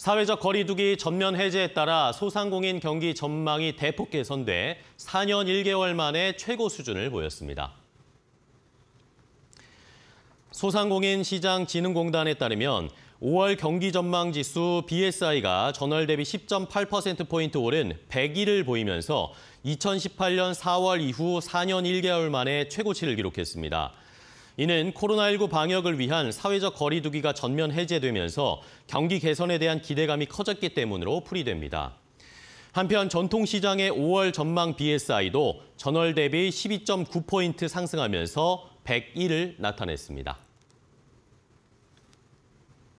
사회적 거리두기 전면 해제에 따라 소상공인 경기 전망이 대폭 개선돼 4년 1개월 만에 최고 수준을 보였습니다. 소상공인 시장 진흥공단에 따르면 5월 경기 전망 지수 BSI가 전월 대비 10.8%포인트 오른 100위를 보이면서 2018년 4월 이후 4년 1개월 만에 최고치를 기록했습니다. 이는 코로나19 방역을 위한 사회적 거리두기가 전면 해제되면서 경기 개선에 대한 기대감이 커졌기 때문으로 풀이됩니다. 한편 전통시장의 5월 전망 BSI도 전월 대비 12.9포인트 상승하면서 101을 나타냈습니다.